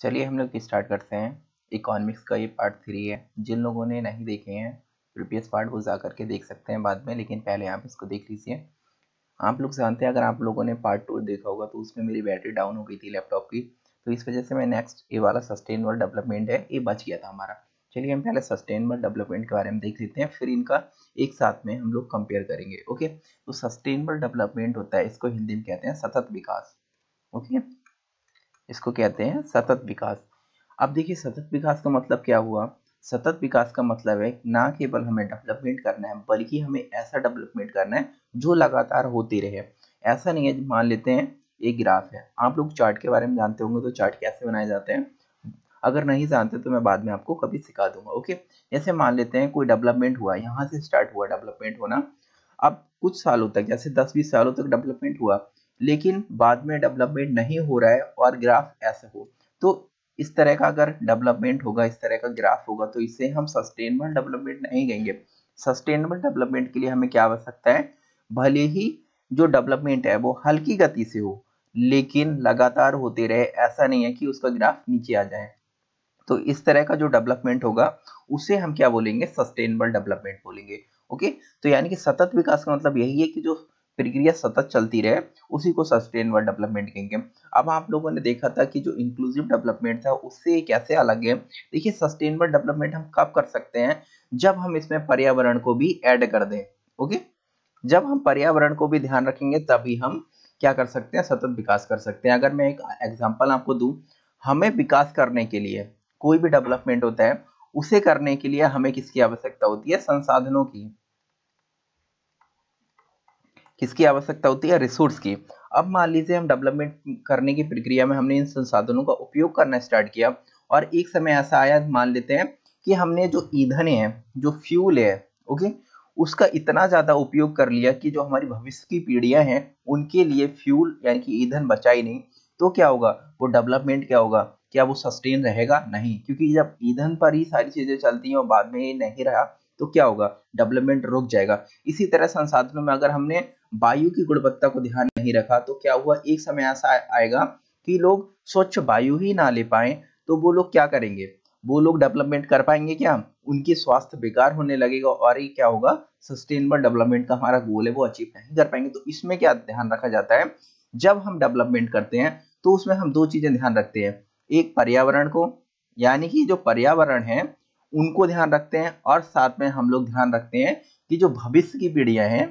चलिए हम लोग स्टार्ट करते हैं इकोनॉमिक्स का ये पार्ट थ्री है जिन लोगों ने नहीं देखे हैं प्रीवियस पार्ट वो जा करके देख सकते हैं बाद में लेकिन पहले आप इसको देख लीजिए आप लोग जानते हैं अगर आप लोगों ने पार्ट टू देखा होगा तो उसमें मेरी बैटरी डाउन हो गई थी लैपटॉप की तो इस वजह से मैं नेक्स्ट ये वाला सस्टेनेबल डेवलपमेंट है ये बच गया था हमारा चलिए हम पहले सस्टेनेबल डेवलपमेंट के बारे में देख लेते हैं फिर इनका एक साथ में हम लोग कंपेयर करेंगे ओके तो सस्टेनेबल डेवलपमेंट होता है इसको हिंदी में कहते हैं सतत विकास ओके इसको कहते हैं सतत विकास अब देखिए सतत विकास का मतलब क्या हुआ सतत विकास का मतलब है ना केवल हमें डेवलपमेंट करना है बल्कि हमें ऐसा डेवलपमेंट करना है जो लगातार होती रहे ऐसा नहीं है मान लेते हैं एक ग्राफ है आप लोग चार्ट के बारे में जानते होंगे तो चार्ट कैसे बनाए जाते हैं अगर नहीं जानते तो मैं बाद में आपको कभी सिखा दूंगा ओके जैसे मान लेते हैं कोई डेवलपमेंट हुआ यहाँ से स्टार्ट हुआ डेवलपमेंट होना अब कुछ सालों तक जैसे दस बीस सालों तक डेवलपमेंट हुआ लेकिन बाद में डेवलपमेंट नहीं हो रहा है और ग्राफ ऐसे हो तो इस तरह का अगर डेवलपमेंट होगा इस तरह का ग्राफ होगा तो इससे हम सस्टेनेबल डेवलपमेंट नहीं कहेंगे सस्टेनेबल डेवलपमेंट के लिए हमें क्या आवश्यकता है भले ही जो डेवलपमेंट है वो हल्की गति से हो लेकिन लगातार होते रहे ऐसा नहीं है कि उसका ग्राफ नीचे आ जाए तो इस तरह का जो डेवलपमेंट होगा उसे हम क्या बोलेंगे सस्टेनेबल डेवलपमेंट बोलेंगे ओके तो यानी कि सतत विकास का मतलब यही है कि जो प्रक्रिया सतत चलती रहे उसी को सस्टेनेबल डेवलपमेंट कहेंगे अब आप लोगों ने देखा था कि जो इंक्लूसिव डेवलपमेंट था उससे कैसे अलग है देखिए सस्टेनेबल डेवलपमेंट हम कब कर सकते हैं जब हम इसमें पर्यावरण को भी ऐड कर दें ओके जब हम पर्यावरण को भी ध्यान रखेंगे तभी हम क्या कर सकते हैं सतत विकास कर सकते हैं अगर मैं एक एग्जाम्पल आपको दू हमें विकास करने के लिए कोई भी डेवलपमेंट होता है उसे करने के लिए हमें किसकी आवश्यकता होती है संसाधनों की किसकी आवश्यकता होती है रिसोर्स की अब मान लीजिए हम डेवलपमेंट करने की प्रक्रिया में हमने इन संसाधनों का उपयोग करना स्टार्ट किया और एक समय ऐसा आया मान लेते हैं कि हमने जो ईंधन है जो फ्यूल है ओके उसका इतना ज़्यादा उपयोग कर लिया कि जो हमारी भविष्य की पीढ़ियां हैं उनके लिए फ्यूल यानी कि ईंधन बचा ही नहीं तो क्या होगा वो डेवलपमेंट क्या होगा क्या वो सस्टेन रहेगा नहीं क्योंकि जब ईंधन पर ही सारी चीज़ें चलती हैं और बाद में ये नहीं रहा तो क्या होगा डेवलपमेंट रुक जाएगा इसी तरह संसाधनों में अगर हमने वायु की गुणवत्ता को ध्यान नहीं रखा तो क्या हुआ एक समय ऐसा आएगा कि लोग स्वच्छ वायु ही ना ले पाए तो वो लोग क्या करेंगे वो लोग डेवलपमेंट कर पाएंगे क्या उनके स्वास्थ्य बेकार होने लगेगा और ये क्या होगा सस्टेनेबल डेवलपमेंट का हमारा गोल है वो अचीव नहीं कर पाएंगे तो इसमें क्या ध्यान रखा जाता है जब हम डेवलपमेंट करते हैं तो उसमें हम दो चीजें ध्यान रखते हैं एक पर्यावरण को यानी कि जो पर्यावरण है उनको ध्यान रखते हैं और साथ में हम लोग ध्यान रखते हैं कि जो भविष्य की पीढ़ियां हैं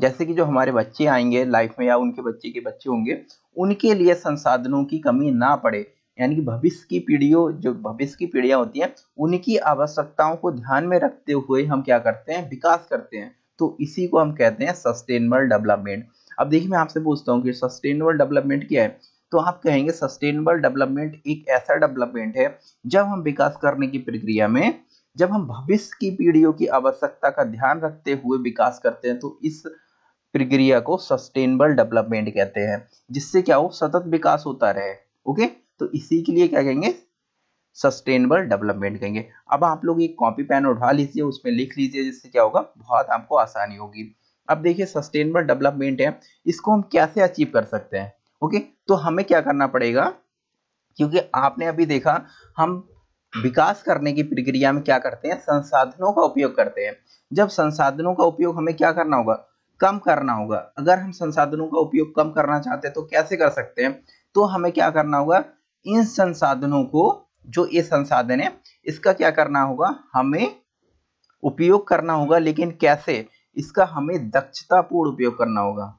जैसे कि जो हमारे बच्चे आएंगे लाइफ में या उनके बच्चे के बच्चे होंगे उनके लिए संसाधनों की कमी ना पड़े यानी कि भविष्य की पीढ़ियों जो भविष्य की पीढ़ियां होती हैं उनकी आवश्यकताओं को ध्यान में रखते हुए हम क्या करते हैं विकास करते हैं तो इसी को हम कहते हैं सस्टेनेबल डेवलपमेंट अब देखिए मैं आपसे पूछता हूँ कि सस्टेनेबल डेवलपमेंट क्या है तो आप कहेंगे सस्टेनेबल डेवलपमेंट एक ऐसा डेवलपमेंट है जब हम विकास करने की प्रक्रिया में जब हम भविष्य की पीढ़ियों की आवश्यकता का ध्यान रखते हुए विकास करते हैं तो इस प्रक्रिया को सस्टेनेबल डेवलपमेंट कहते हैं जिससे क्या हो सतत विकास होता रहे ओके तो इसी के लिए क्या कहेंगे सस्टेनेबल डेवलपमेंट कहेंगे अब आप लोग एक कॉपी पेन उठा लीजिए उसमें लिख लीजिए जिससे क्या होगा बहुत आपको आसानी होगी अब देखिए सस्टेनेबल डेवलपमेंट है इसको हम कैसे अचीव कर सकते हैं ओके तो हमें क्या करना पड़ेगा क्योंकि आपने अभी देखा हम विकास करने की प्रक्रिया में क्या करते हैं संसाधनों का उपयोग करते हैं जब संसाधनों का उपयोग हमें क्या करना होगा कम करना होगा अगर हम संसाधनों का उपयोग कम करना चाहते हैं तो कैसे कर सकते हैं तो हमें क्या करना होगा इन संसाधनों को जो ये संसाधन है इसका क्या करना होगा हमें उपयोग करना होगा लेकिन कैसे इसका हमें दक्षतापूर्ण उपयोग करना होगा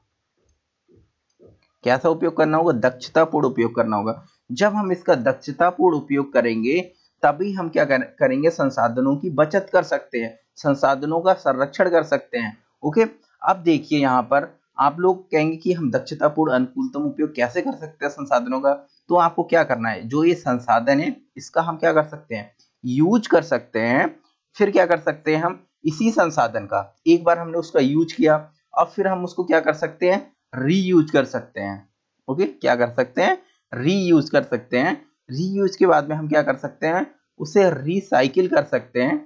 कैसा उपयोग करना होगा दक्षतापूर्ण उपयोग करना होगा जब हम इसका दक्षतापूर्ण उपयोग करेंगे तभी हम क्या करेंगे संसाधनों की बचत कर सकते हैं संसाधनों का संरक्षण कर सकते हैं ओके अब देखिए यहाँ पर आप लोग कहेंगे कि हम दक्षतापूर्ण अनुकूलतम उपयोग कैसे कर सकते हैं संसाधनों का तो आपको क्या करना है जो ये संसाधन है इसका हम क्या कर सकते हैं यूज कर सकते हैं फिर क्या कर सकते हैं हम इसी संसाधन का एक बार हमने उसका यूज किया अब फिर हम उसको क्या कर सकते हैं रीयूज कर सकते हैं ओके क्या कर सकते हैं रीयूज कर सकते हैं रीयूज के बाद में हम क्या कर सकते हैं उसे रिसाइकिल कर सकते हैं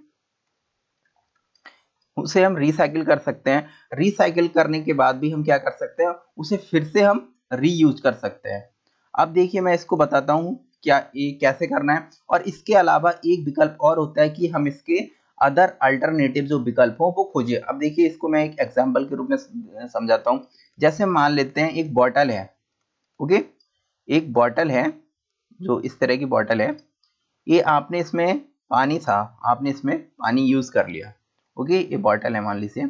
उसे हम रिसाइकिल कर सकते हैं रिसाइकिल करने के बाद भी हम क्या कर सकते हैं उसे फिर से हम रीयूज कर सकते हैं अब देखिए मैं इसको बताता हूँ क्या ये कैसे करना है और इसके अलावा एक विकल्प और होता है कि हम इसके अदर अल्टरनेटिव जो विकल्प हो वो खोजिए अब देखिए इसको मैं एक एग्जाम्पल के रूप में समझाता हूँ जैसे मान लेते हैं एक बॉटल है ओके एक बॉटल है जो इस तरह की बॉटल है ये आपने इसमें पानी था आपने इसमें पानी यूज़ कर लिया ओके ये बॉटल है मान लीजिए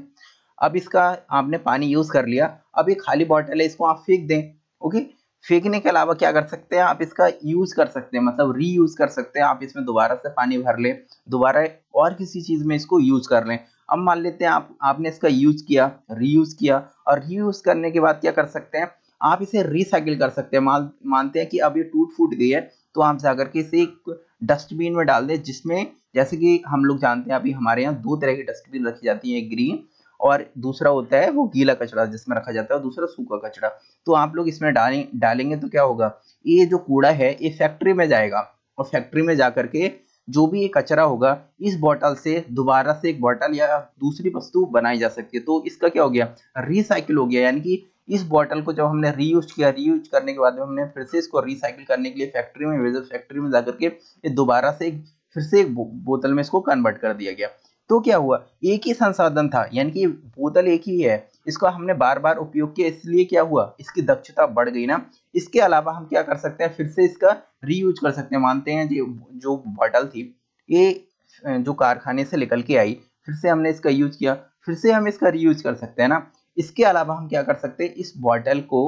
अब इसका आपने पानी यूज़ कर लिया अब ये खाली बॉटल है इसको आप फेंक दें ओके फेंकने के अलावा क्या कर सकते हैं आप इसका यूज कर सकते हैं मतलब री यूज कर सकते हैं आप इसमें दोबारा से पानी भर लें दोबारा और किसी चीज में इसको यूज कर लें अब मान लेते हैं आप आपने इसका यूज किया यूज किया और यूज करने के बाद क्या कर सकते हैं आप इसे रिसाइकिल कर सकते हैं मान मानते हैं कि अब ये टूट फूट गई है तो आप जाकर के इसे एक डस्टबिन में डाल दें जिसमें जैसे कि हम लोग जानते हैं अभी हमारे यहाँ दो तरह की डस्टबिन रखी जाती है एक ग्रीन और दूसरा होता है वो गीला कचरा जिसमें रखा जाता है और दूसरा सूखा कचरा तो आप लोग इसमें डालें डालेंगे तो क्या होगा ये जो कूड़ा है ये फैक्ट्री में जाएगा और फैक्ट्री में जा करके जो भी ये कचरा होगा इस बोतल से दोबारा से एक बोतल या दूसरी वस्तु बनाई जा सकती है तो इसका क्या हो गया रिसाइकिल हो गया यानी कि इस बॉटल को जब हमने रीयूज किया रीयूज करने के बाद हमने फिर से इसको रिसाइकिल करने के लिए फैक्ट्री में वेजर फैक्ट्री में जाकर के दोबारा से फिर से एक बोतल में इसको कन्वर्ट कर दिया गया तो क्या हुआ एक ही संसाधन था यानी कि बोतल एक ही है इसको हमने बार बार उपयोग किया इसलिए क्या हुआ इसकी दक्षता बढ़ गई ना इसके अलावा हम क्या कर सकते हैं फिर से इसका रीयूज कर सकते हैं मानते हैं जी जो बॉटल थी ये जो कारखाने से निकल के आई फिर से हमने इसका यूज किया फिर से हम इसका रीयूज कर सकते हैं ना इसके अलावा हम क्या कर सकते हैं इस बॉटल को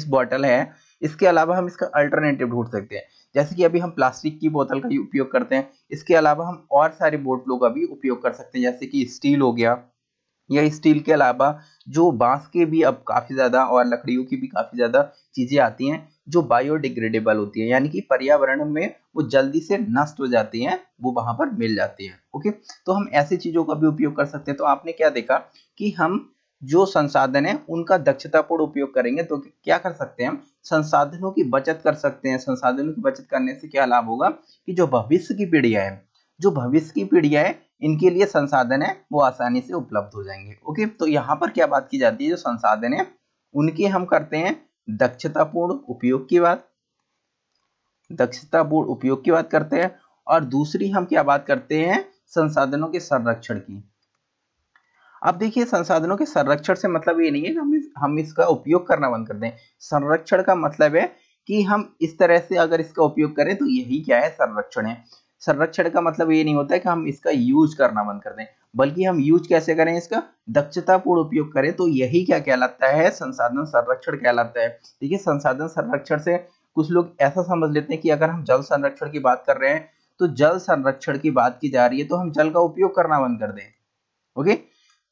इस बॉटल है इसके अलावा हम इसका अल्टरनेटिव ढूंढ सकते हैं जैसे कि अभी हम प्लास्टिक की बोतल का उपयोग करते हैं इसके अलावा हम और सारे बोतलों का भी उपयोग कर सकते हैं जैसे कि स्टील हो गया या स्टील के अलावा जो बांस के भी अब काफ़ी ज़्यादा और लकड़ियों की भी काफ़ी ज़्यादा चीज़ें आती हैं जो बायोडिग्रेडेबल होती है यानी कि पर्यावरण में वो जल्दी से नष्ट हो जाती हैं वो वहां पर मिल जाती है ओके तो हम ऐसी चीज़ों का भी उपयोग कर सकते हैं तो आपने क्या देखा कि हम जो संसाधन है उनका दक्षतापूर्ण उपयोग करेंगे तो क्या कर सकते हैं संसाधनों की बचत कर सकते हैं संसाधनों की बचत करने से क्या लाभ होगा कि जो भविष्य की पीढ़ियां है जो भविष्य की पीढ़ियां है इनके लिए संसाधन है वो आसानी से उपलब्ध हो जाएंगे ओके तो यहाँ पर क्या बात की जाती है जो संसाधन है उनकी हम करते हैं दक्षतापूर्ण उपयोग की बात दक्षतापूर्ण उपयोग की बात करते हैं और दूसरी हम क्या बात करते हैं संसाधनों के संरक्षण की अब देखिए संसाधनों के संरक्षण से मतलब ये नहीं है कि हम इस, हम इसका उपयोग करना बंद कर दें संरक्षण का मतलब है कि हम इस तरह से अगर इसका उपयोग करें तो यही क्या है संरक्षण है संरक्षण का मतलब ये नहीं होता है कि हम इसका यूज करना बंद कर दें बल्कि हम यूज कैसे करें इसका दक्षतापूर्ण उपयोग करें तो यही क्या कहलाता है संसाधन संरक्षण कहलाता है देखिए संसाधन संरक्षण से कुछ लोग ऐसा समझ लेते हैं कि अगर हम जल संरक्षण की बात कर रहे हैं तो जल संरक्षण की बात की जा रही है तो हम जल का उपयोग करना बंद कर दें ओके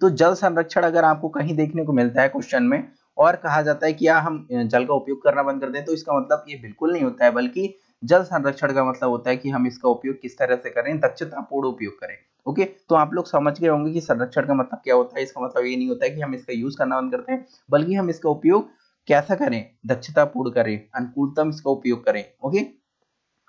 तो जल संरक्षण अगर आपको कहीं देखने को मिलता है क्वेश्चन में और कहा जाता है कि या हम जल का उपयोग करना बंद कर दें तो इसका मतलब ये बिल्कुल नहीं होता है बल्कि जल संरक्षण का मतलब होता है कि हम इसका उपयोग किस तरह से करें दक्षतापूर्ण उपयोग करें ओके तो आप लोग समझ गए होंगे कि संरक्षण का मतलब क्या होता है इसका मतलब ये नहीं होता है कि हम इसका यूज करना बंद करते हैं बल्कि हम इसका उपयोग कैसा करें दक्षतापूर्ण करें अनुकूलतम इसका उपयोग करें ओके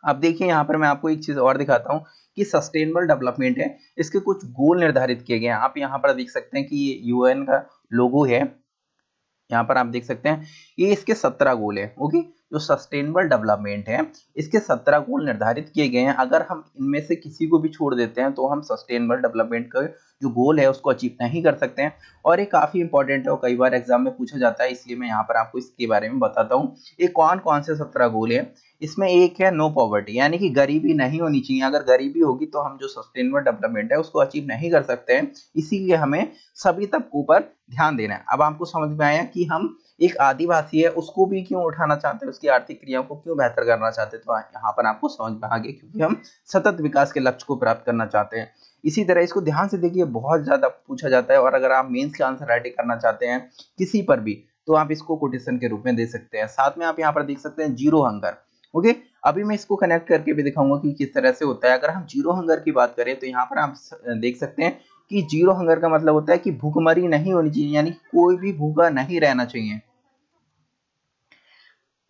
अब देखिए यहाँ पर मैं आपको एक चीज़ और दिखाता हूँ कि सस्टेनेबल डेवलपमेंट है इसके कुछ गोल निर्धारित किए गए हैं आप यहाँ पर देख सकते हैं कि ये यूएन का लोगो है यहाँ पर आप देख सकते हैं ये इसके सत्रह गोल है ओके जो सस्टेनेबल डेवलपमेंट है इसके सत्रह गोल निर्धारित किए गए हैं अगर हम इनमें से किसी को भी छोड़ देते हैं तो हम सस्टेनेबल डेवलपमेंट का जो गोल है उसको अचीव नहीं कर सकते हैं और ये काफ़ी इंपॉर्टेंट है और कई बार एग्जाम में पूछा जाता है इसलिए मैं यहाँ पर आपको इसके बारे में बताता हूँ ये कौन कौन से सत्रह गोल है इसमें एक है नो पॉवर्टी यानी कि गरीबी नहीं होनी चाहिए अगर गरीबी होगी तो हम जो सस्टेनेबल डेवलपमेंट है उसको अचीव नहीं कर सकते हैं इसीलिए हमें सभी तबकों पर ध्यान देना है अब आपको समझ में आया कि हम एक आदिवासी है उसको भी क्यों उठाना चाहते हैं उसकी आर्थिक क्रियाओं को क्यों बेहतर करना चाहते हैं तो यहाँ पर आपको समझ में आगे क्योंकि हम सतत विकास के लक्ष्य को प्राप्त करना चाहते हैं इसी तरह इसको ध्यान से देखिए बहुत ज्यादा पूछा जाता है और अगर आप मेन्स के आंसर राइटिंग करना चाहते हैं किसी पर भी तो आप इसको कोटेशन के रूप में दे सकते हैं साथ में आप यहाँ पर देख सकते हैं जीरो हंगर ओके अभी मैं इसको कनेक्ट करके भी दिखाऊंगा कि किस तरह से होता है अगर हम जीरो हंगर की बात करें तो यहाँ पर आप देख सकते हैं कि जीरो हंगर का मतलब होता है कि भूखमरी नहीं होनी चाहिए यानी कोई भी भूखा नहीं रहना चाहिए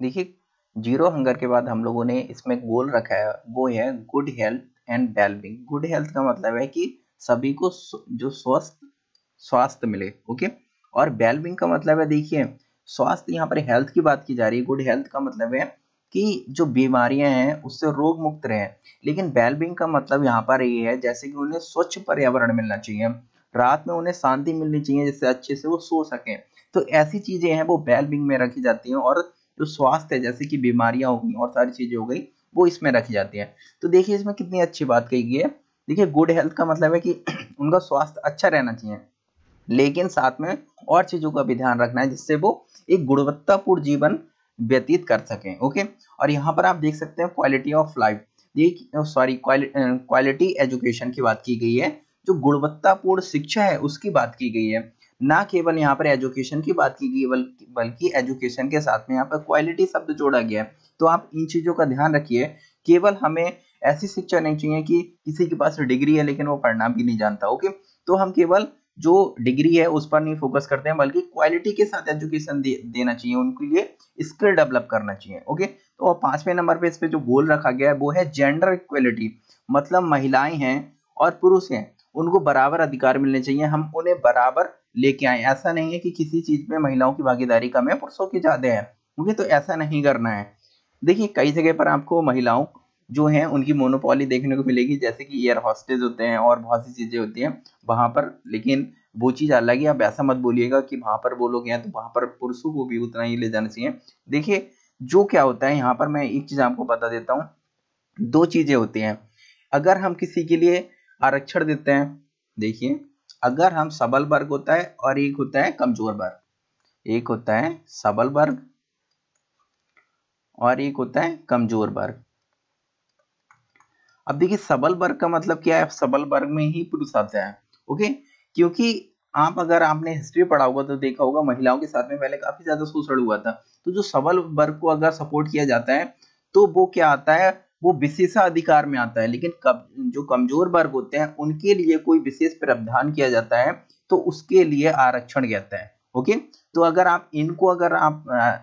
देखिए जीरो हंगर के बाद हम लोगों ने इसमें गोल रखा है वो है good health and wellbeing good health का मतलब है कि सभी को जो स्वस्थ स्वास्थ्य मिले ओके और वेलबिंग का मतलब है देखिए स्वास्थ्य यहाँ पर हेल्थ की बात की जा रही है गुड हेल्थ का मतलब है कि जो बीमारियां हैं उससे रोग मुक्त रहे लेकिन वेलबिंग का मतलब यहाँ पर ये है जैसे कि उन्हें स्वच्छ पर्यावरण मिलना चाहिए रात में उन्हें शांति मिलनी चाहिए जिससे अच्छे से वो सो सकें तो ऐसी चीज़ें हैं वो वेलबिंग में रखी जाती हैं और जो स्वास्थ्य है जैसे कि बीमारियां हो गई और सारी चीजें हो गई वो इसमें रखी जाती है तो देखिए इसमें कितनी अच्छी बात कही गई है देखिए गुड हेल्थ का मतलब है कि उनका स्वास्थ्य अच्छा रहना चाहिए लेकिन साथ में और चीजों का भी ध्यान रखना है जिससे वो एक गुणवत्तापूर्ण जीवन व्यतीत कर सकें ओके और यहाँ पर आप देख सकते हैं quality of life sorry quality education की बात की गई है जो गुणवत्तापूर्ण शिक्षा है उसकी बात की गई है ना केवल यहाँ पर एजुकेशन की बात की गई बल्कि एजुकेशन के साथ में यहाँ पर क्वालिटी शब्द जोड़ा गया है तो आप इन चीज़ों का ध्यान रखिए केवल हमें ऐसी शिक्षा नहीं चाहिए कि किसी के पास डिग्री है लेकिन वो पढ़ना भी नहीं जानता ओके तो हम केवल जो डिग्री है उस पर नहीं फोकस करते हैं बल्कि क्वालिटी के साथ एजुकेशन दे, देना चाहिए उनके लिए स्किल डेवलप करना चाहिए ओके तो पांचवें नंबर पे इस पे जो गोल रखा गया है वो है जेंडर इक्वलिटी मतलब महिलाएं हैं और पुरुष हैं उनको बराबर अधिकार मिलने चाहिए हम उन्हें बराबर लेके आए ऐसा नहीं है कि किसी चीज में महिलाओं की भागीदारी कम है पुरुषों की ज्यादा है मुझे तो ऐसा नहीं करना है देखिए कई जगह पर आपको महिलाओं जो हैं उनकी मोनोपोली देखने को मिलेगी जैसे कि एयर हॉस्टेज होते हैं और बहुत सी चीज़ें होती हैं वहां पर लेकिन वो चीज़ अलग है आप ऐसा मत बोलिएगा कि वहां पर वो लोग हैं तो वहां पर पुरुषों को भी उतना ही ले जाना चाहिए देखिए जो क्या होता है यहाँ पर मैं एक चीज़ आपको बता देता हूँ दो चीज़ें होती हैं अगर हम किसी के लिए आरक्षण देते हैं देखिए अगर हम सबल वर्ग होता है और एक होता है कमजोर वर्ग एक होता है सबल वर्ग और एक होता है कमजोर वर्ग अब देखिए सबल वर्ग का मतलब क्या है सबल वर्ग में ही पुरुष आता है ओके क्योंकि आप अगर आपने हिस्ट्री पढ़ा होगा तो देखा होगा महिलाओं के साथ में पहले काफी ज्यादा शोषण हुआ था तो जो सबल वर्ग को अगर सपोर्ट किया जाता है तो वो क्या आता है वो विशेषाधिकार में आता है लेकिन कब जो कमजोर वर्ग होते हैं उनके लिए कोई विशेष प्रावधान किया जाता है तो उसके लिए आरक्षण कहता है ओके तो अगर आप इनको अगर आप आ,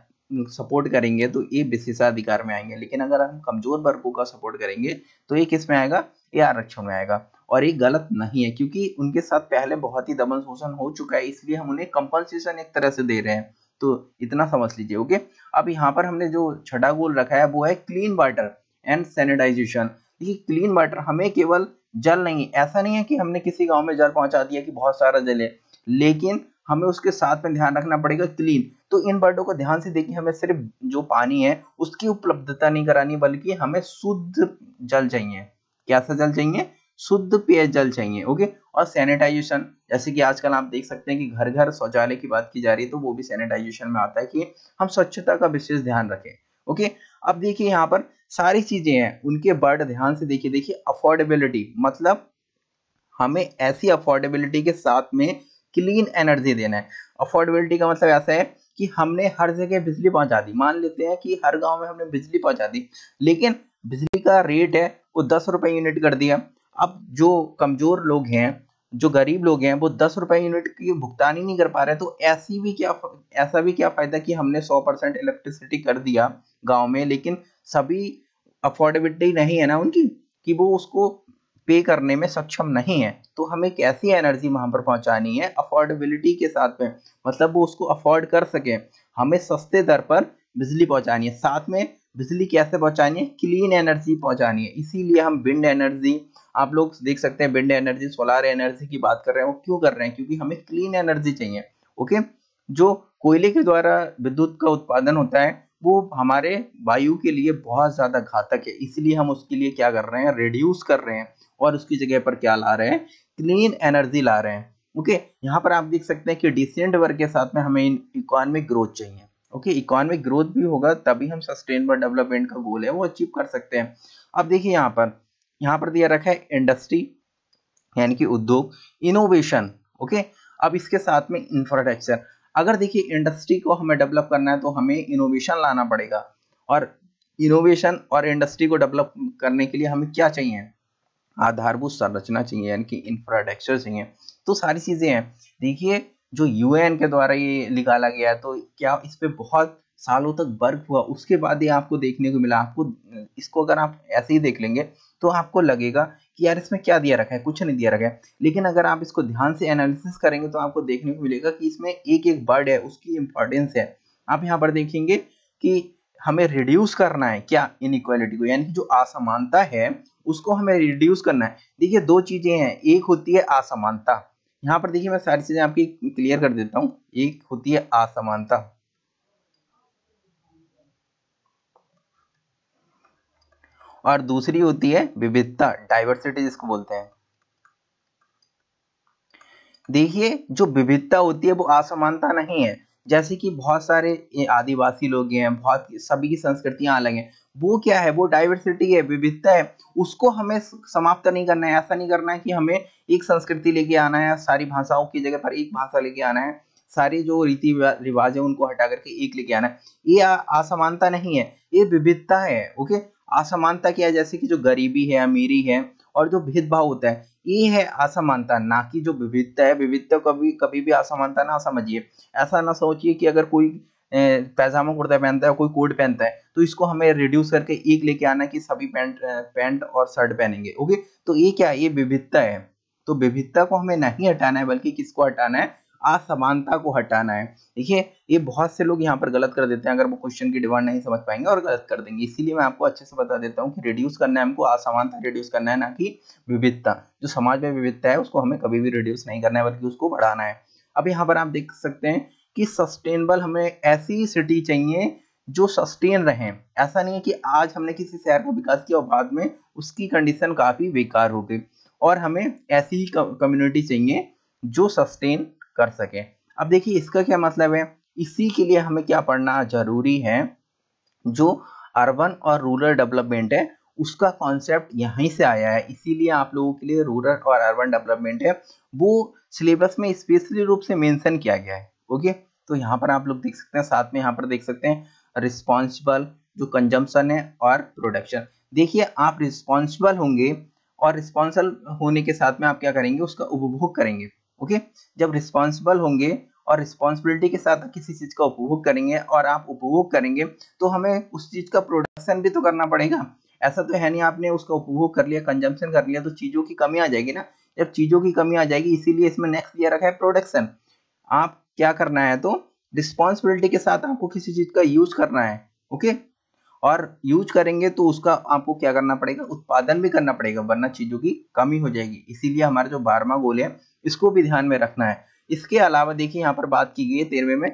सपोर्ट करेंगे तो ये विशेषाधिकार में आएंगे लेकिन अगर हम कमजोर वर्गों का सपोर्ट करेंगे तो ये किस में आएगा ये आरक्षण में आएगा और ये गलत नहीं है क्योंकि उनके साथ पहले बहुत ही दमन शोषण हो चुका है इसलिए हम उन्हें कंपनसेशन एक तरह से दे रहे हैं तो इतना समझ लीजिए ओके अब यहाँ पर हमने जो छठा गोल रखा है वो है क्लीन वाटर एंड सैनिटाइजेशन देखिए क्लीन वाटर हमें केवल जल नहीं ऐसा नहीं है कि हमने किसी गांव में जल पहुंचा दिया कि बहुत सारा जल है लेकिन हमें उसके साथ में ध्यान रखना पड़ेगा क्लीन तो इन वर्डों को ध्यान से देखिए हमें सिर्फ जो पानी है उसकी उपलब्धता नहीं करानी बल्कि हमें शुद्ध जल चाहिए कैसा जल चाहिए शुद्ध पेय जल चाहिए ओके और सैनिटाइजेशन जैसे कि आजकल आप देख सकते हैं कि घर घर शौचालय की बात की जा रही है तो वो भी सैनिटाइजेशन में आता है कि हम स्वच्छता का विशेष ध्यान रखें ओके अब देखिए यहाँ पर सारी चीजें हैं उनके बर्ड ध्यान से देखिए देखिए अफोर्डेबिलिटी मतलब हमें ऐसी अफोर्डेबिलिटी के साथ में क्लीन एनर्जी देना है अफोर्डेबिलिटी का मतलब ऐसा है कि हमने हर जगह बिजली पहुंचा दी मान लेते हैं कि हर गांव में हमने बिजली पहुंचा दी लेकिन बिजली का रेट है वो दस रुपये यूनिट कर दिया अब जो कमजोर लोग हैं जो गरीब लोग हैं वो दस रुपए यूनिट की भुगतान ही नहीं कर पा रहे तो ऐसी भी क्या ऐसा भी क्या फायदा कि हमने सौ परसेंट इलेक्ट्रिसिटी कर दिया गांव में लेकिन सभी अफोर्डेबिलिटी नहीं है ना उनकी कि वो उसको पे करने में सक्षम नहीं है तो हमें कैसी एनर्जी वहां पर पहुंचानी है अफोर्डेबिलिटी के साथ में मतलब वो उसको अफोर्ड कर सके हमें सस्ते दर पर बिजली पहुंचानी है साथ में बिजली कैसे पहुंचानी है क्लीन एनर्जी पहुंचानी है इसीलिए हम विंड एनर्जी आप लोग देख सकते हैं विंड एनर्जी सोलार एनर्जी की बात कर रहे हैं वो क्यों कर रहे हैं क्योंकि हमें क्लीन एनर्जी चाहिए ओके जो कोयले के द्वारा विद्युत का उत्पादन होता है वो हमारे वायु के लिए बहुत ज़्यादा घातक है इसलिए हम उसके लिए क्या कर रहे हैं रिड्यूस कर रहे हैं और उसकी जगह पर क्या ला रहे हैं क्लीन एनर्जी ला रहे हैं ओके यहाँ पर आप देख सकते हैं कि डिसेंट वर्ग के साथ में हमें इकोनॉमिक ग्रोथ चाहिए ओके इकोनॉमिक ग्रोथ भी होगा तभी हम सस्टेनेबल डेवलपमेंट का गोल है वो अचीव कर सकते हैं अब देखिए यहाँ पर यहाँ पर दिया रखा है इंडस्ट्री यानी कि उद्योग इनोवेशन ओके अब इसके साथ में इंफ्रास्ट्रक्चर अगर देखिए इंडस्ट्री को हमें डेवलप करना है तो हमें इनोवेशन लाना पड़ेगा और इनोवेशन और इंडस्ट्री को डेवलप करने के लिए हमें क्या चाहिए आधारभूत संरचना चाहिए यानी कि इंफ्रास्ट्रक्चर चाहिए तो सारी चीज़ें हैं देखिए जो यूएन के द्वारा ये निकाला गया तो क्या इस पर बहुत सालों तक वर्क हुआ उसके बाद ये आपको देखने को मिला आपको इसको अगर आप ऐसे ही देख लेंगे तो आपको लगेगा कि यार इसमें क्या दिया रखा है कुछ नहीं दिया रखा है लेकिन अगर आप इसको ध्यान से एनालिसिस करेंगे तो आपको देखने को मिलेगा कि इसमें एक एक वर्ड है उसकी इंपॉर्टेंस है आप यहाँ पर देखेंगे कि हमें रिड्यूस करना है क्या इनक्वालिटी को यानी कि जो असमानता है उसको हमें रिड्यूस करना है देखिए दो चीजें हैं एक होती है असमानता यहाँ पर देखिए मैं सारी चीजें आपकी क्लियर कर देता हूँ एक होती है असमानता और दूसरी होती है विविधता डाइवर्सिटी जिसको बोलते हैं देखिए जो विविधता होती है वो असमानता नहीं है जैसे कि बहुत सारे आदिवासी लोग हैं बहुत सभी की संस्कृतियां अलग हैं वो क्या है वो डाइवर्सिटी है विविधता है उसको हमें समाप्त नहीं करना है ऐसा नहीं करना है कि हमें एक संस्कृति लेके आना है सारी भाषाओं की जगह पर एक भाषा लेके आना है सारे जो रीति रिवाज है उनको हटा करके एक लेके आना है ये असमानता नहीं है ये विविधता है ओके असमानता क्या है जैसे कि जो गरीबी है अमीरी है और जो भेदभाव होता है ये है असमानता ना कि जो विविधता है विविधता कभी कभी भी असमानता ना समझिए ऐसा ना सोचिए कि अगर कोई पैजामा कुर्ता पहनता है कोई कोट पहनता है तो इसको हमें रिड्यूस करके एक लेके आना कि सभी पैंट पैंट और शर्ट पहनेंगे ओके तो ये क्या ये विविधता है तो विविधता को हमें नहीं हटाना है बल्कि किसको हटाना है असमानता को हटाना है देखिए ये बहुत से लोग यहाँ पर गलत कर देते हैं अगर वो क्वेश्चन की डिमांड नहीं समझ पाएंगे और गलत कर देंगे इसीलिए मैं आपको अच्छे से बता देता हूँ कि रिड्यूस करना है हमको असमानता रिड्यूस करना है ना कि विविधता जो समाज में विविधता है उसको हमें कभी भी रिड्यूस नहीं करना है बल्कि उसको बढ़ाना है अब यहाँ पर आप देख सकते हैं कि सस्टेनेबल हमें ऐसी सिटी चाहिए जो सस्टेन रहे ऐसा नहीं है कि आज हमने किसी शहर का विकास किया और बाद में उसकी कंडीशन काफ़ी बेकार हो गई और हमें ऐसी ही कम्युनिटी चाहिए जो सस्टेन कर सके अब देखिए इसका क्या मतलब है इसी के लिए हमें क्या पढ़ना जरूरी है जो अर्बन और रूरल डेवलपमेंट है उसका कॉन्सेप्ट यहीं से आया है इसीलिए आप लोगों के लिए रूरल और अर्बन डेवलपमेंट है वो सिलेबस में स्पेशली रूप से मेंशन किया गया है ओके तो यहाँ पर आप लोग देख सकते हैं साथ में यहाँ पर देख सकते हैं रिस्पॉन्सिबल जो कंजम्पन है और प्रोडक्शन देखिए आप रिस्पॉन्सिबल होंगे और रिस्पॉन्सिबल होने के साथ में आप क्या करेंगे उसका उपभोग करेंगे ओके जब रिस्पॉन्सिबल होंगे और रिस्पॉन्सिबिलिटी के साथ किसी चीज का उपभोग करेंगे और आप उपभोग करेंगे तो हमें उस चीज का प्रोडक्शन भी तो करना पड़ेगा ऐसा तो है नहीं आपने उसका उपभोग कर लिया कंजम्पशन कर लिया तो चीजों की कमी आ जाएगी ना जब चीजों की कमी आ जाएगी इसीलिए इसमें नेक्स्ट दिया रखा है प्रोडक्शन आप क्या करना है तो रिस्पॉन्सिबिलिटी के साथ आपको किसी चीज का यूज करना है ओके और यूज करेंगे तो उसका आपको क्या करना पड़ेगा उत्पादन भी करना पड़ेगा वरना चीजों की कमी हो जाएगी इसीलिए हमारे जो बारहवा गोल है इसको भी ध्यान में रखना है इसके अलावा देखिए यहाँ पर बात की गई है तेरहवे में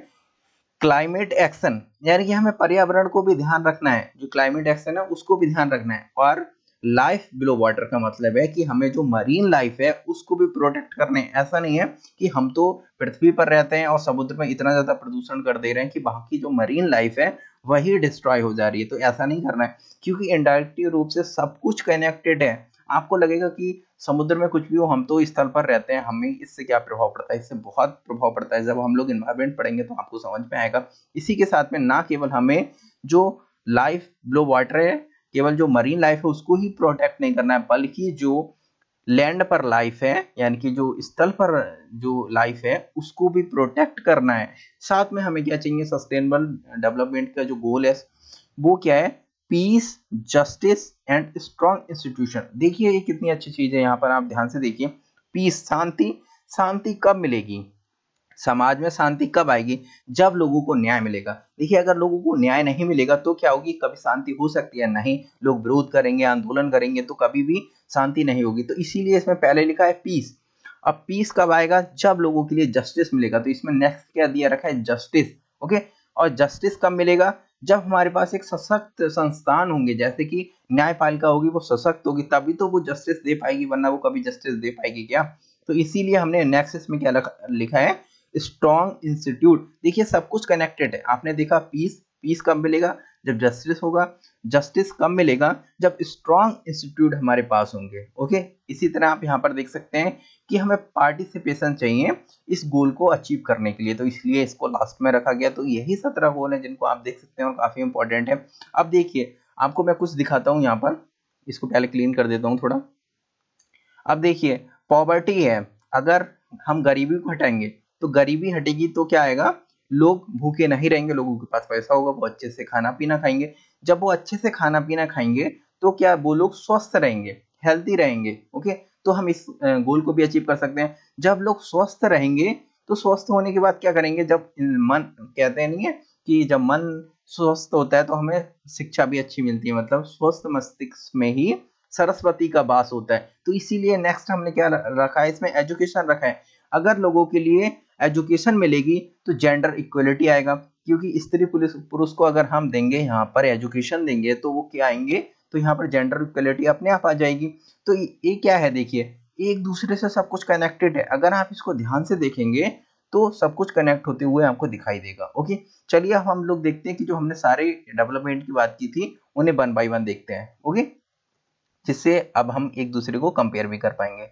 क्लाइमेट एक्शन यानी कि हमें पर्यावरण को भी ध्यान रखना है जो क्लाइमेट एक्शन है उसको भी ध्यान रखना है और लाइफ बिलो वाटर का मतलब है कि हमें जो मरीन लाइफ है उसको भी प्रोटेक्ट करने है ऐसा नहीं है कि हम तो पृथ्वी पर रहते हैं और समुद्र में इतना ज़्यादा प्रदूषण कर दे रहे हैं कि बाकी की जो मरीन लाइफ है वही डिस्ट्रॉय हो जा रही है तो ऐसा नहीं करना है क्योंकि इनडायरेक्टिव रूप से सब कुछ कनेक्टेड है आपको लगेगा कि समुद्र में कुछ भी हो हम तो स्थल पर रहते हैं हमें इससे क्या प्रभाव पड़ता है इससे बहुत प्रभाव पड़ता है जब हम लोग इन्वायरमेंट पढ़ेंगे तो आपको समझ में आएगा इसी के साथ में ना केवल हमें जो लाइफ ब्लो वाटर है केवल जो मरीन लाइफ है उसको ही प्रोटेक्ट नहीं करना है बल्कि जो लैंड पर लाइफ है यानी कि जो स्थल पर जो लाइफ है उसको भी प्रोटेक्ट करना है साथ में हमें क्या चाहिए सस्टेनेबल डेवलपमेंट का जो गोल है वो क्या है peace justice and strong institution देखिए ये कितनी अच्छी चीज है यहाँ पर आप ध्यान से देखिए पीस शांति शांति कब मिलेगी समाज में शांति कब आएगी जब लोगों को न्याय मिलेगा देखिए अगर लोगों को न्याय नहीं मिलेगा तो क्या होगी कभी शांति हो सकती है नहीं लोग विरोध करेंगे आंदोलन करेंगे तो कभी भी शांति नहीं होगी तो इसीलिए इसमें पहले लिखा है पीस अब पीस कब आएगा जब लोगों के लिए जस्टिस मिलेगा तो इसमें नेक्स्ट क्या दिया रखा है जस्टिस ओके और जस्टिस कब मिलेगा जब हमारे पास एक सशक्त संस्थान होंगे जैसे कि न्यायपालिका होगी वो सशक्त होगी तभी तो वो जस्टिस दे पाएगी वरना वो कभी जस्टिस दे पाएगी क्या तो इसीलिए हमने नेक्सेस में क्या लिखा है स्ट्रॉन्ग इंस्टीट्यूट देखिए सब कुछ कनेक्टेड है आपने देखा पीस पीस कब मिलेगा जब जस्टिस होगा जस्टिस कब मिलेगा जब स्ट्रॉन्ग इंस्टीट्यूट हमारे पास होंगे ओके इसी तरह आप यहाँ पर देख सकते हैं कि हमें पार्टिसिपेशन चाहिए इस गोल को अचीव करने के लिए तो इसलिए इसको लास्ट में रखा गया तो यही सत्रह गोल है जिनको आप देख सकते हैं और काफ़ी इंपॉर्टेंट है अब देखिए आपको मैं कुछ दिखाता हूँ यहाँ पर इसको पहले क्लीन कर देता हूँ थोड़ा अब देखिए पॉवर्टी है अगर हम गरीबी को हटाएंगे तो गरीबी हटेगी तो क्या आएगा लोग भूखे नहीं रहेंगे लोगों के पास पैसा होगा वो अच्छे से खाना पीना खाएंगे जब वो अच्छे से खाना पीना खाएंगे तो क्या वो लोग स्वस्थ रहेंगे हेल्थी रहेंगे ओके तो हम इस गोल को भी अचीव कर सकते हैं जब लोग स्वस्थ रहेंगे तो स्वस्थ होने के बाद क्या करेंगे जब मन कहते हैं नहीं है कि जब मन स्वस्थ होता है तो हमें शिक्षा भी अच्छी मिलती है मतलब स्वस्थ मस्तिष्क में ही सरस्वती का वास होता है तो इसीलिए नेक्स्ट हमने क्या रखा है इसमें एजुकेशन रखा है अगर लोगों के लिए एजुकेशन मिलेगी तो जेंडर इक्वलिटी आएगा क्योंकि स्त्री पुलिस पुरुष को अगर हम देंगे यहाँ पर एजुकेशन देंगे तो वो क्या आएंगे तो यहाँ पर जेंडर इक्वलिटी अपने आप आ जाएगी तो ये क्या है देखिए एक दूसरे से सब कुछ कनेक्टेड है अगर आप इसको ध्यान से देखेंगे तो सब कुछ कनेक्ट होते हुए आपको दिखाई देगा ओके चलिए अब हम लोग देखते हैं कि जो हमने सारे डेवलपमेंट की बात की थी उन्हें वन बाई वन देखते हैं ओके जिससे अब हम एक दूसरे को कंपेयर भी कर पाएंगे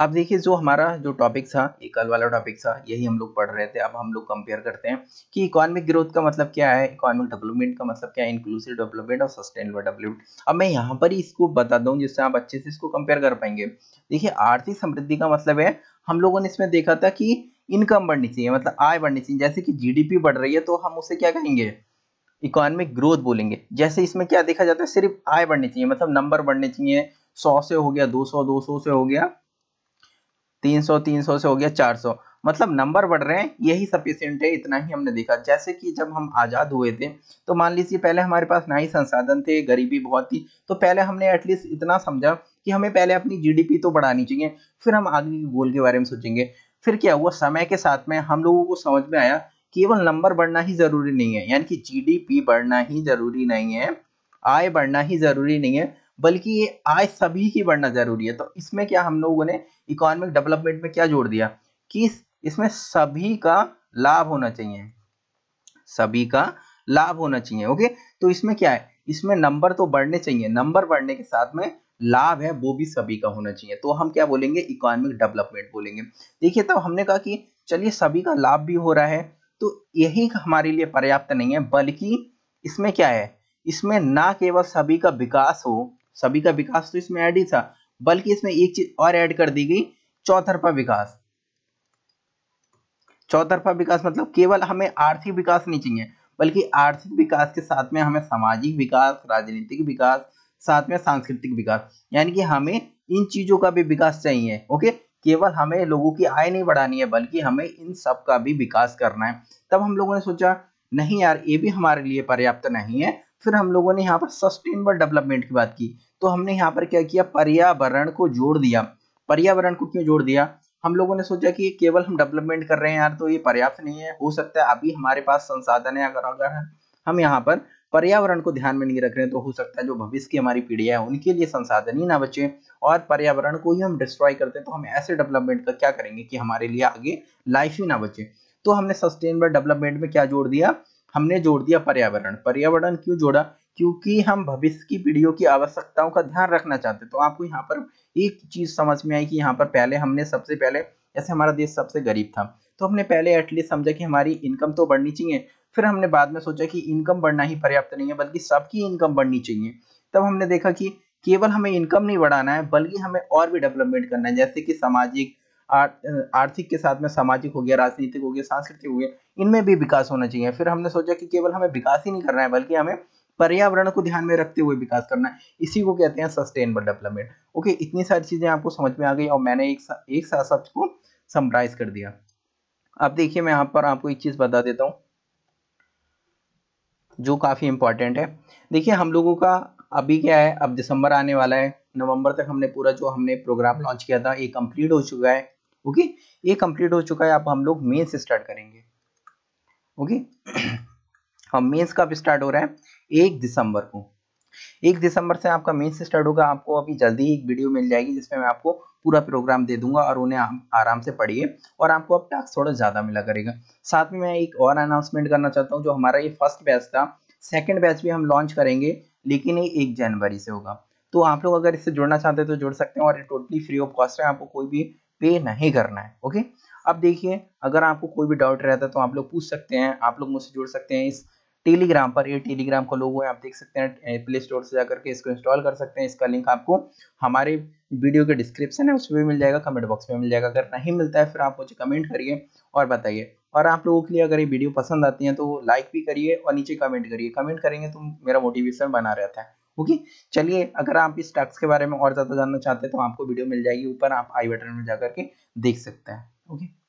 अब देखिए जो हमारा जो टॉपिक था एकल वाला टॉपिक था यही हम लोग पढ़ रहे थे अब हम लोग कंपेयर करते हैं कि इकोनॉमिक ग्रोथ का मतलब क्या है इकोनॉमिक डेवलपमेंट का मतलब क्या है इंक्लूसिव डेवलपमेंट और सस्टेनेबल डेवलपमेंट अब मैं यहाँ पर ही इसको बता दूँ जिससे आप अच्छे से इसको कंपेयर कर पाएंगे देखिए आर्थिक समृद्धि का मतलब है हम लोगों ने इसमें देखा था कि इनकम बढ़नी चाहिए मतलब आय बढ़नी चाहिए जैसे कि जी बढ़ रही है तो हम उसे क्या कहेंगे इकोनॉमिक ग्रोथ बोलेंगे जैसे इसमें क्या देखा जाता है सिर्फ आय बढ़नी चाहिए मतलब नंबर बढ़ने चाहिए सौ से हो गया दो सौ दो सौ से हो गया तीन सौ तीन सौ से हो गया चार सौ मतलब नंबर बढ़ रहे हैं यही सफिशियंट है इतना ही हमने देखा जैसे कि जब हम आज़ाद हुए थे तो मान लीजिए पहले हमारे पास ना ही संसाधन थे गरीबी बहुत थी तो पहले हमने एटलीस्ट इतना समझा कि हमें पहले अपनी जीडीपी तो बढ़ानी चाहिए फिर हम आगे के गोल के बारे में सोचेंगे फिर क्या हुआ समय के साथ में हम लोगों को समझ में आया केवल नंबर बढ़ना ही ज़रूरी नहीं है यानी कि जीडीपी बढ़ना ही ज़रूरी नहीं है आय बढ़ना ही ज़रूरी नहीं है बल्कि ये आय सभी की बढ़ना जरूरी है तो इसमें क्या हम लोगों ने इकोनॉमिक डेवलपमेंट में क्या जोड़ दिया कि इसमें सभी का लाभ होना चाहिए सभी का लाभ होना चाहिए ओके तो इसमें क्या है इसमें नंबर तो बढ़ने चाहिए नंबर बढ़ने के साथ में लाभ है वो भी सभी का होना चाहिए तो हम क्या बोलेंगे इकोनॉमिक डेवलपमेंट बोलेंगे देखिए तब हमने कहा कि चलिए सभी का लाभ भी हो रहा है तो यही हमारे लिए पर्याप्त नहीं है बल्कि इसमें क्या है इसमें ना केवल सभी का विकास हो सभी का विकास तो इसमें ऐड ही था बल्कि इसमें एक चीज और ऐड कर दी गई चौतरफा विकास चौतरफा विकास मतलब केवल हमें आर्थिक विकास नहीं चाहिए बल्कि आर्थिक विकास के साथ में हमें सामाजिक विकास राजनीतिक विकास साथ में सांस्कृतिक विकास यानी कि हमें इन चीजों का भी विकास चाहिए ओके केवल हमें लोगों की आय नहीं बढ़ानी है बल्कि हमें इन सब का भी विकास करना है तब हम लोगों ने सोचा नहीं यार ये भी हमारे लिए पर्याप्त नहीं है फिर हम लोगों ने यहाँ पर सस्टेनेबल डेवलपमेंट की बात की तो हमने यहाँ पर क्या किया पर्यावरण को जोड़ दिया पर्यावरण को क्यों जोड़ दिया हम लोगों ने सोचा कि केवल हम डेवलपमेंट कर रहे हैं यार तो ये पर्याप्त नहीं है हो सकता है अभी हमारे पास संसाधन है अगर अगर हम यहाँ पर पर्यावरण को ध्यान में नहीं रख रहे हैं तो हो सकता है जो भविष्य की हमारी पीढ़ियां है उनके लिए संसाधन ही ना बचे और पर्यावरण को ही हम डिस्ट्रॉय करते हैं तो हम ऐसे डेवलपमेंट का क्या करेंगे कि हमारे लिए आगे लाइफ ही ना बचे तो हमने सस्टेनेबल डेवलपमेंट में क्या जोड़ दिया हमने जोड़ दिया पर्यावरण पर्यावरण क्यों जोड़ा क्योंकि हम भविष्य की पीढ़ियों की आवश्यकताओं का ध्यान रखना चाहते हैं तो आपको यहाँ पर एक चीज समझ में आई कि यहाँ पर पहले हमने सबसे पहले जैसे हमारा देश सबसे गरीब था तो हमने पहले एटलीस्ट समझा कि हमारी इनकम तो बढ़नी चाहिए फिर हमने बाद में सोचा कि इनकम बढ़ना ही पर्याप्त नहीं है बल्कि सबकी इनकम बढ़नी चाहिए तब हमने देखा कि केवल हमें इनकम नहीं बढ़ाना है बल्कि हमें और भी डेवलपमेंट करना है जैसे कि सामाजिक आर्थिक के साथ में सामाजिक हो गया राजनीतिक हो गया सांस्कृतिक हो गया इनमें भी विकास होना चाहिए फिर हमने सोचा कि केवल हमें विकास ही नहीं करना है बल्कि हमें पर्यावरण को ध्यान में रखते हुए विकास करना है इसी को कहते हैं सस्टेनेबल डेवलपमेंट ओके इतनी सारी चीजें आपको समझ में आ गई और मैंने एक सा, एक साथ सबको समराइज कर दिया अब देखिए मैं यहाँ पर आपको एक चीज बता देता हूँ जो काफी इंपॉर्टेंट है देखिए हम लोगों का अभी क्या है अब दिसंबर आने वाला है नवंबर तक हमने पूरा जो हमने प्रोग्राम लॉन्च किया था ये कंप्लीट हो चुका है ओके ये कंप्लीट हो चुका है अब हम लोग मेंस स्टार्ट करेंगे ओके हम मेंस का स्टार्ट हो रहा है एक दिसंबर को एक दिसंबर से आपका मेंस स्टार्ट होगा आपको अभी जल्दी एक वीडियो मिल जाएगी जिसमें मैं आपको पूरा प्रोग्राम दे दूंगा और उन्हें आप आराम से पढ़िए और आपको अब टास्क थोड़ा ज़्यादा मिला करेगा साथ में मैं एक और अनाउंसमेंट करना चाहता हूँ जो हमारा ये फर्स्ट बैच था सेकेंड बैच भी हम लॉन्च करेंगे लेकिन ये एक जनवरी से होगा तो आप लोग अगर इससे जुड़ना चाहते हैं तो जुड़ सकते हैं और ये टोटली फ्री ऑफ कॉस्ट है आपको कोई भी पे नहीं करना है ओके अब देखिए अगर आपको कोई भी डाउट रहता है तो आप लोग पूछ सकते हैं आप लोग मुझसे जुड़ सकते हैं इस टेलीग्राम पर ये टेलीग्राम का लोगो है आप देख सकते हैं प्ले स्टोर से जाकर के इसको इंस्टॉल कर सकते हैं इसका लिंक आपको हमारे वीडियो के डिस्क्रिप्शन है उसमें भी मिल जाएगा कमेंट बॉक्स में मिल जाएगा अगर नहीं मिलता है फिर आप मुझे कमेंट करिए और बताइए और आप लोगों के लिए अगर ये वीडियो पसंद आती है तो लाइक भी करिए और नीचे कमेंट करिए कमेंट करेंगे तो मेरा मोटिवेशन बना रहता है ओके चलिए अगर आप इस टैक्स के बारे में और ज़्यादा जानना चाहते हैं तो आपको वीडियो मिल जाएगी ऊपर आप आई बटन में जाकर के देख सकते हैं ओके